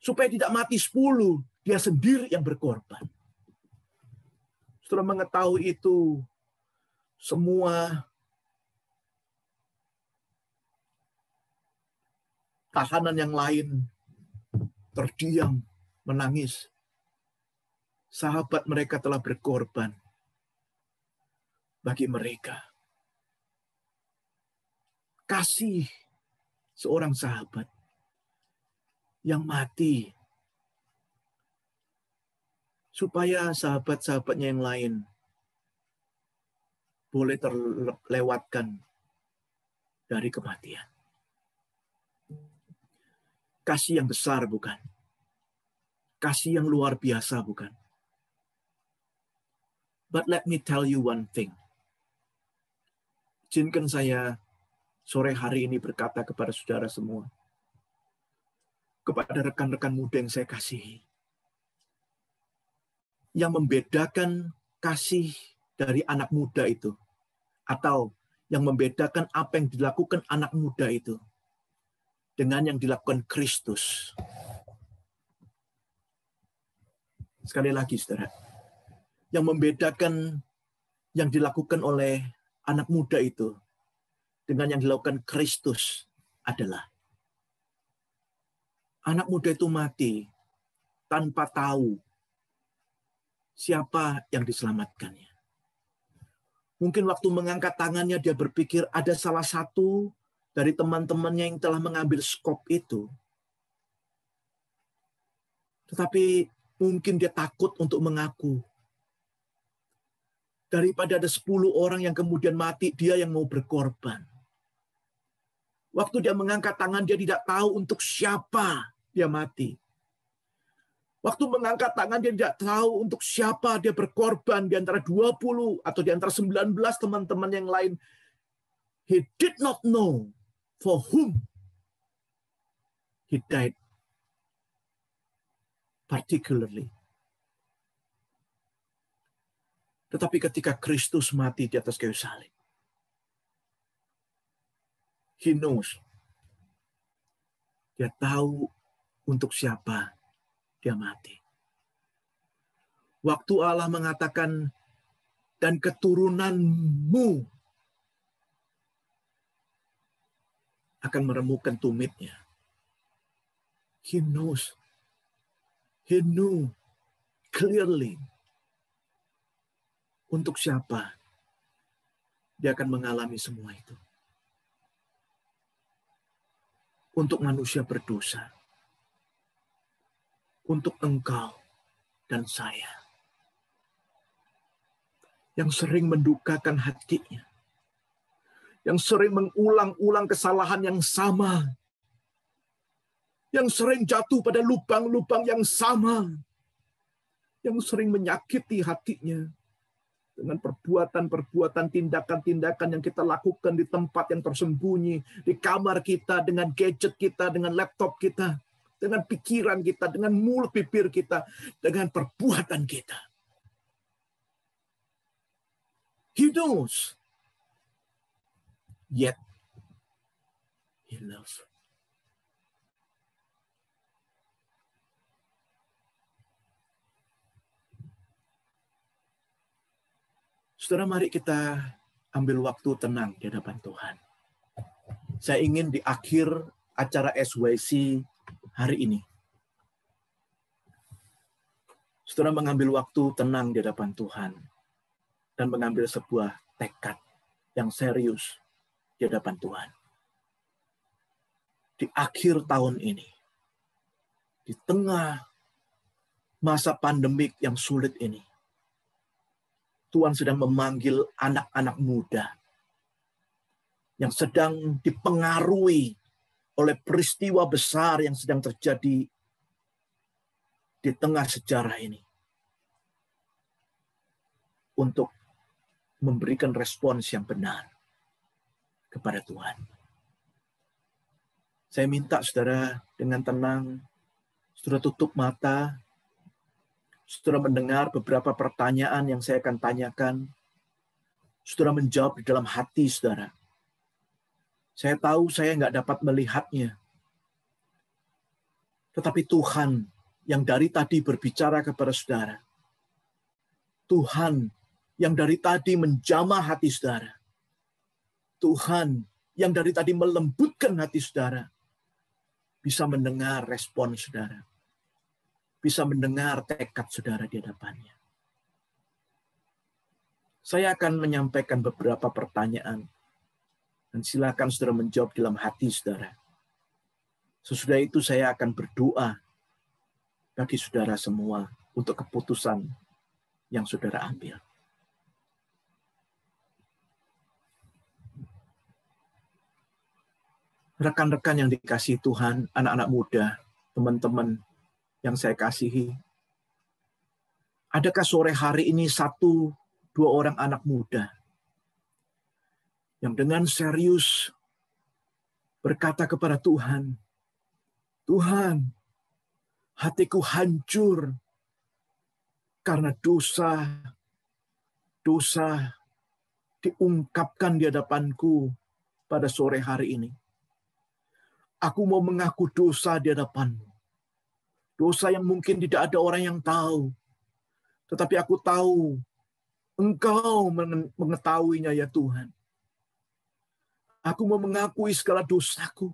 supaya tidak mati sepuluh dia sendiri yang berkorban. Setelah mengetahui itu, semua tahanan yang lain terdiam, menangis. Sahabat mereka telah berkorban bagi mereka. Kasih seorang sahabat yang mati supaya sahabat-sahabatnya yang lain boleh terlewatkan dari kematian. Kasih yang besar bukan? Kasih yang luar biasa bukan? But let me tell you one thing. Izinkan saya sore hari ini berkata kepada saudara semua, kepada rekan-rekan muda yang saya kasihi, yang membedakan kasih dari anak muda itu, atau yang membedakan apa yang dilakukan anak muda itu dengan yang dilakukan Kristus. Sekali lagi, saudara, yang membedakan yang dilakukan oleh anak muda itu dengan yang dilakukan Kristus adalah anak muda itu mati tanpa tahu siapa yang diselamatkannya. Mungkin waktu mengangkat tangannya dia berpikir ada salah satu dari teman-temannya yang telah mengambil skop itu. Tetapi mungkin dia takut untuk mengaku. Daripada ada 10 orang yang kemudian mati, dia yang mau berkorban. Waktu dia mengangkat tangan, dia tidak tahu untuk siapa dia mati. Waktu mengangkat tangan dia tidak tahu untuk siapa dia berkorban di antara 20 atau di antara 19 teman-teman yang lain. He did not know for whom he died particularly. Tetapi ketika Kristus mati di atas kayu salib, he knows. Dia tahu untuk siapa dia mati. Waktu Allah mengatakan, dan keturunanmu akan meremukkan tumitnya. He knows. He knew clearly untuk siapa dia akan mengalami semua itu. Untuk manusia berdosa. Untuk engkau dan saya. Yang sering mendukakan hatinya yang sering mengulang-ulang kesalahan yang sama, yang sering jatuh pada lubang-lubang yang sama, yang sering menyakiti hatinya dengan perbuatan-perbuatan, tindakan-tindakan yang kita lakukan di tempat yang tersembunyi, di kamar kita, dengan gadget kita, dengan laptop kita, dengan pikiran kita, dengan mulut bibir kita, dengan perbuatan kita. He knows yet he loves. Saudara, mari kita ambil waktu tenang di hadapan Tuhan. Saya ingin di akhir acara SYC hari ini, saudara mengambil waktu tenang di hadapan Tuhan dan mengambil sebuah tekad yang serius di hadapan Tuhan. Di akhir tahun ini, di tengah masa pandemik yang sulit ini, Tuhan sedang memanggil anak-anak muda yang sedang dipengaruhi oleh peristiwa besar yang sedang terjadi di tengah sejarah ini untuk memberikan respons yang benar kepada Tuhan. Saya minta saudara dengan tenang, saudara tutup mata, saudara mendengar beberapa pertanyaan yang saya akan tanyakan, saudara menjawab di dalam hati saudara. Saya tahu saya nggak dapat melihatnya, tetapi Tuhan yang dari tadi berbicara kepada saudara, Tuhan yang dari tadi menjamah hati saudara, Tuhan yang dari tadi melembutkan hati saudara bisa mendengar respon saudara. Bisa mendengar tekad saudara di hadapannya. Saya akan menyampaikan beberapa pertanyaan dan silakan saudara menjawab dalam hati saudara. Sesudah itu saya akan berdoa bagi saudara semua untuk keputusan yang saudara ambil. rekan-rekan yang dikasih Tuhan, anak-anak muda, teman-teman yang saya kasihi. Adakah sore hari ini satu dua orang anak muda yang dengan serius berkata kepada Tuhan, Tuhan, hatiku hancur karena dosa, dosa diungkapkan di hadapanku pada sore hari ini Aku mau mengaku dosa di hadapanmu. Dosa yang mungkin tidak ada orang yang tahu. Tetapi aku tahu Engkau mengetahuinya ya Tuhan. Aku mau mengakui segala dosaku,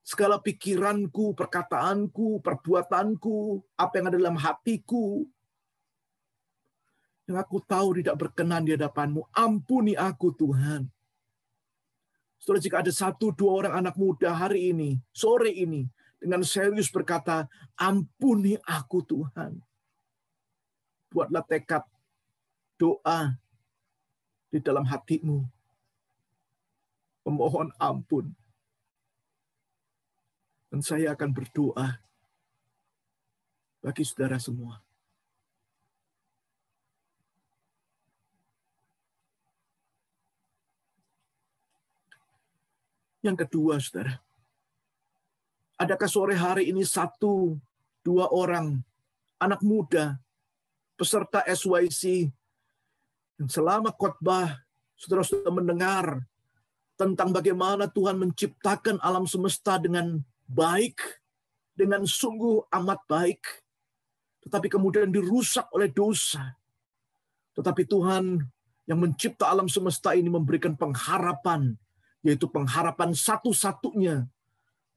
segala pikiranku, perkataanku, perbuatanku, apa yang ada dalam hatiku. Yang aku tahu tidak berkenan di hadapanmu. Ampuni aku Tuhan. Saudara, jika ada satu dua orang anak muda hari ini, sore ini, dengan serius berkata, ampuni aku Tuhan. Buatlah tekad doa di dalam hatimu. Memohon ampun. Dan saya akan berdoa bagi saudara semua. Yang kedua, saudara, adakah sore hari ini satu, dua orang anak muda peserta SYC yang selama khotbah saudara sudah mendengar tentang bagaimana Tuhan menciptakan alam semesta dengan baik, dengan sungguh amat baik, tetapi kemudian dirusak oleh dosa. Tetapi Tuhan yang mencipta alam semesta ini memberikan pengharapan yaitu pengharapan satu-satunya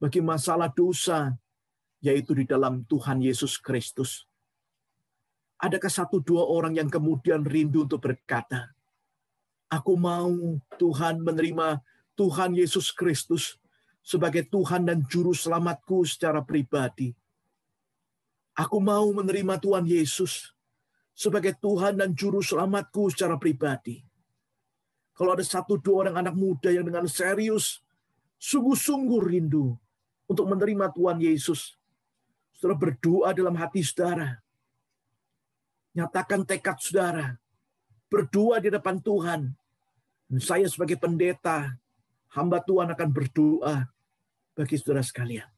bagi masalah dosa, yaitu di dalam Tuhan Yesus Kristus. Adakah satu dua orang yang kemudian rindu untuk berkata, Aku mau Tuhan menerima Tuhan Yesus Kristus sebagai Tuhan dan Juru Selamatku secara pribadi. Aku mau menerima Tuhan Yesus sebagai Tuhan dan Juru Selamatku secara pribadi. Kalau ada satu dua orang anak muda yang dengan serius, sungguh-sungguh rindu untuk menerima Tuhan Yesus. Saudara berdoa dalam hati saudara. Nyatakan tekad saudara. Berdoa di depan Tuhan. Dan saya sebagai pendeta, hamba Tuhan akan berdoa bagi saudara sekalian.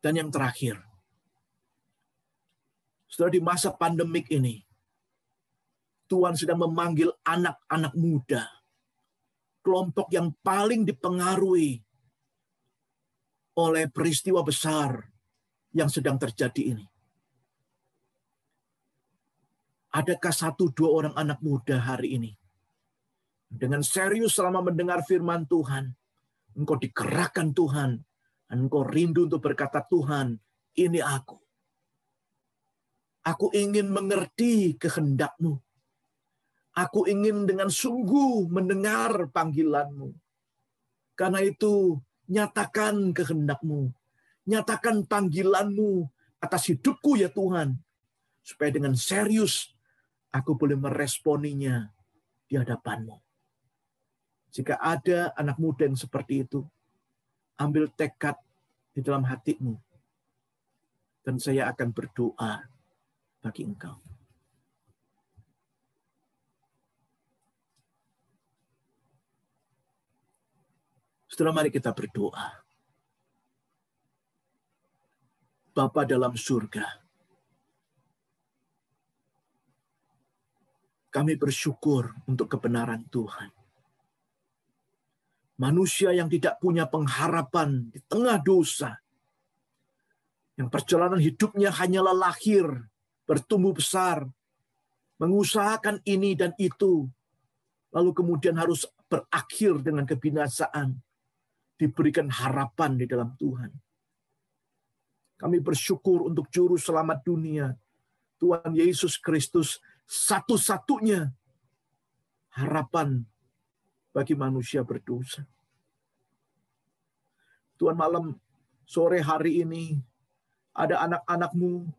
Dan yang terakhir, setelah di masa pandemik ini, Tuhan sedang memanggil anak-anak muda. Kelompok yang paling dipengaruhi oleh peristiwa besar yang sedang terjadi ini. Adakah satu dua orang anak muda hari ini dengan serius selama mendengar firman Tuhan, engkau digerakkan Tuhan, engkau rindu untuk berkata Tuhan, ini aku. Aku ingin mengerti kehendakmu. Aku ingin dengan sungguh mendengar panggilanmu. Karena itu, nyatakan kehendakmu. Nyatakan panggilanmu atas hidupku ya Tuhan. Supaya dengan serius aku boleh meresponinya di hadapanmu. Jika ada anak muda yang seperti itu, ambil tekad di dalam hatimu. Dan saya akan berdoa bagi engkau. Setelah mari kita berdoa. Bapa dalam surga, kami bersyukur untuk kebenaran Tuhan. Manusia yang tidak punya pengharapan di tengah dosa, yang perjalanan hidupnya hanyalah lahir bertumbuh besar, mengusahakan ini dan itu, lalu kemudian harus berakhir dengan kebinasaan, diberikan harapan di dalam Tuhan. Kami bersyukur untuk juru selamat dunia, Tuhan Yesus Kristus satu-satunya harapan bagi manusia berdosa. Tuhan malam sore hari ini ada anak-anakmu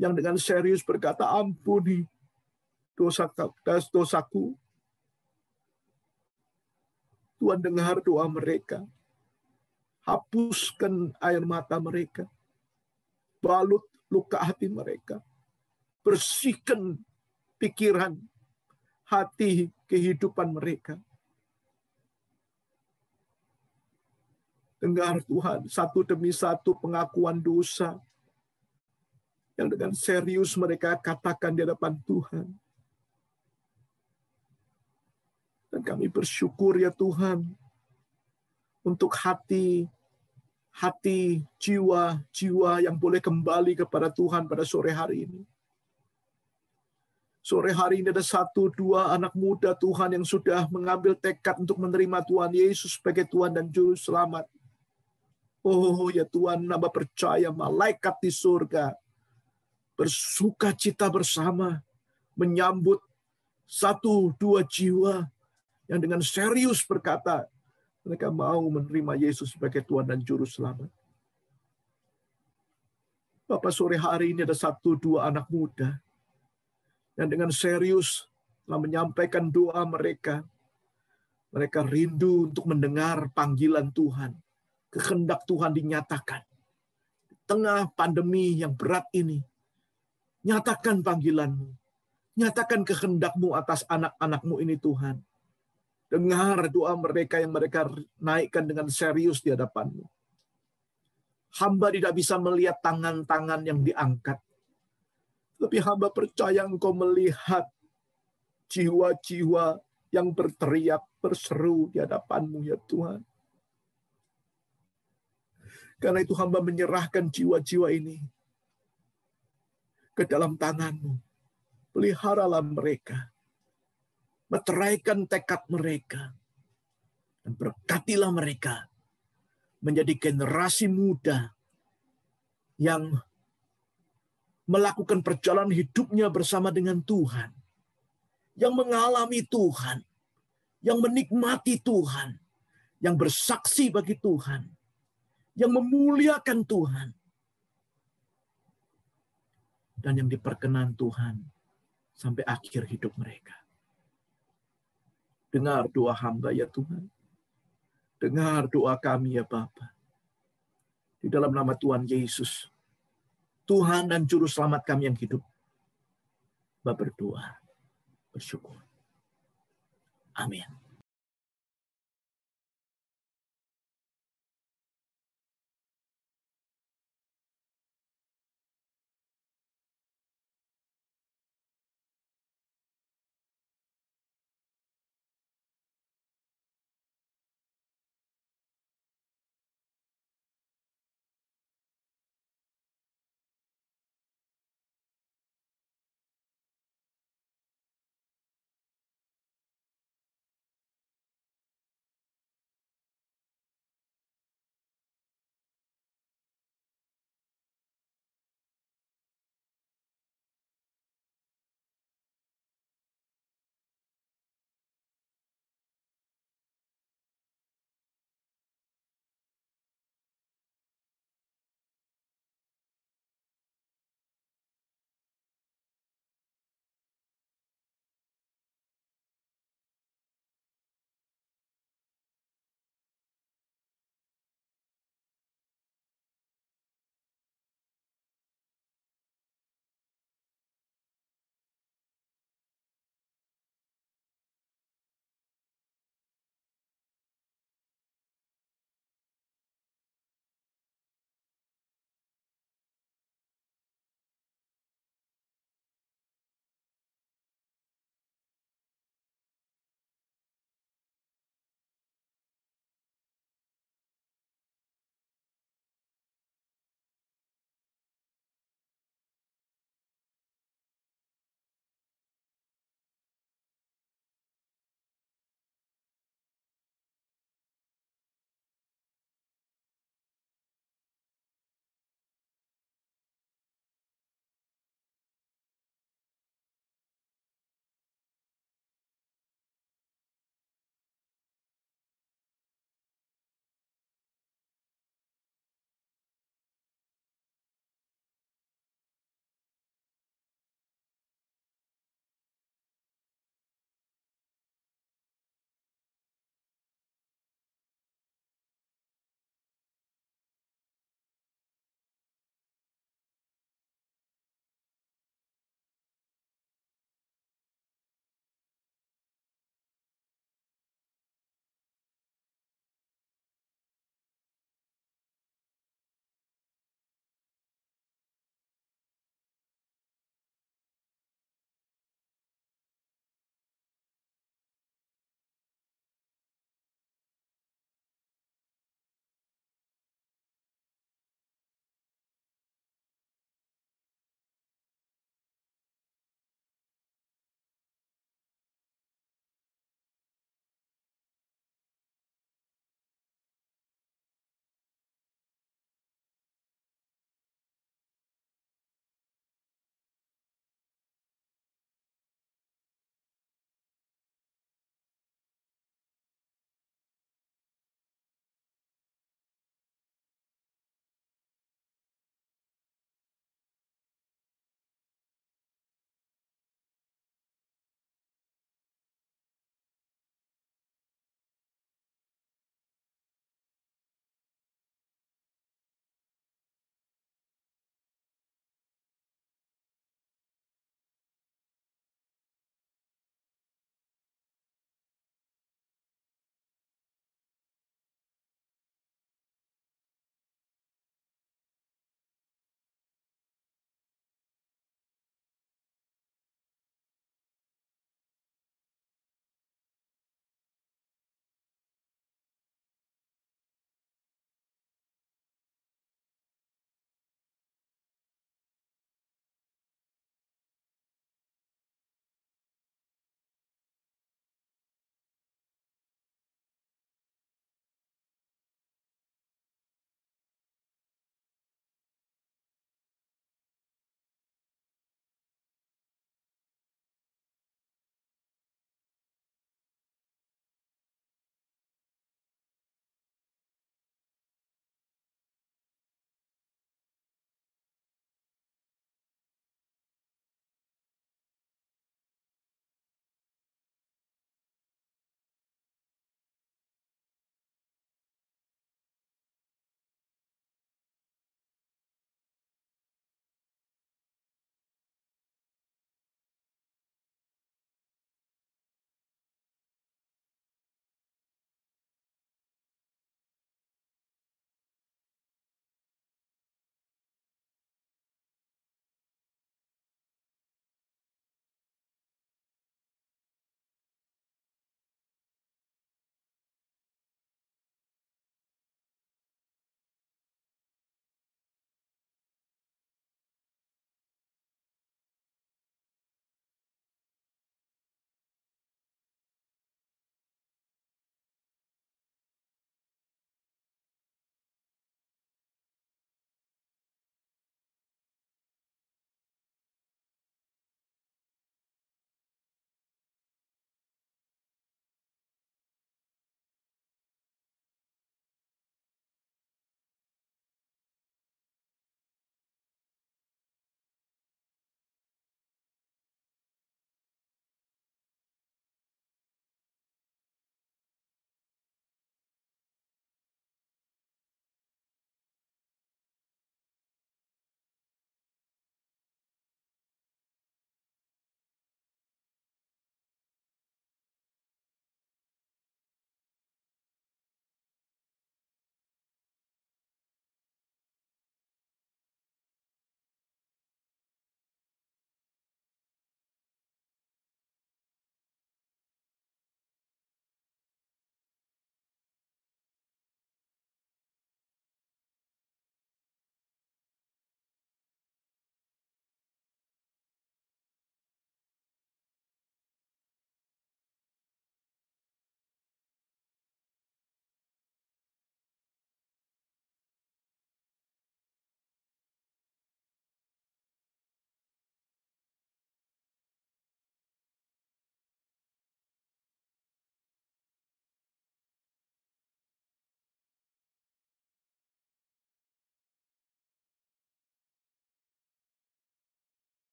yang dengan serius berkata, ampuni dosa dosaku. Tuhan dengar doa mereka. Hapuskan air mata mereka. Balut luka hati mereka. Bersihkan pikiran, hati, kehidupan mereka. Dengar Tuhan, satu demi satu pengakuan dosa, yang dengan serius mereka katakan di hadapan Tuhan. Dan kami bersyukur ya Tuhan untuk hati hati, jiwa, jiwa yang boleh kembali kepada Tuhan pada sore hari ini. Sore hari ini ada satu dua anak muda Tuhan yang sudah mengambil tekad untuk menerima Tuhan Yesus sebagai Tuhan dan Juru Selamat. Oh ya Tuhan, nama percaya malaikat di surga bersuka cita bersama, menyambut satu dua jiwa yang dengan serius berkata, mereka mau menerima Yesus sebagai Tuhan dan Juru Selamat. Bapak sore hari ini ada satu dua anak muda yang dengan serius telah menyampaikan doa mereka. Mereka rindu untuk mendengar panggilan Tuhan, kehendak Tuhan dinyatakan. Di tengah pandemi yang berat ini, Nyatakan panggilanmu. Nyatakan kehendakmu atas anak-anakmu ini Tuhan. Dengar doa mereka yang mereka naikkan dengan serius di hadapanmu. Hamba tidak bisa melihat tangan-tangan yang diangkat. Tapi hamba percaya engkau melihat jiwa-jiwa yang berteriak, berseru di hadapanmu ya Tuhan. Karena itu hamba menyerahkan jiwa-jiwa ini ke dalam tanganmu. Peliharalah mereka. Meteraikan tekad mereka. Dan berkatilah mereka menjadi generasi muda yang melakukan perjalanan hidupnya bersama dengan Tuhan, yang mengalami Tuhan, yang menikmati Tuhan, yang bersaksi bagi Tuhan, yang memuliakan Tuhan, dan yang diperkenan Tuhan sampai akhir hidup mereka. Dengar doa hamba ya Tuhan. Dengar doa kami ya Bapa. Di dalam nama Tuhan Yesus, Tuhan dan Juru Selamat kami yang hidup, Bapak berdoa, bersyukur. Amin.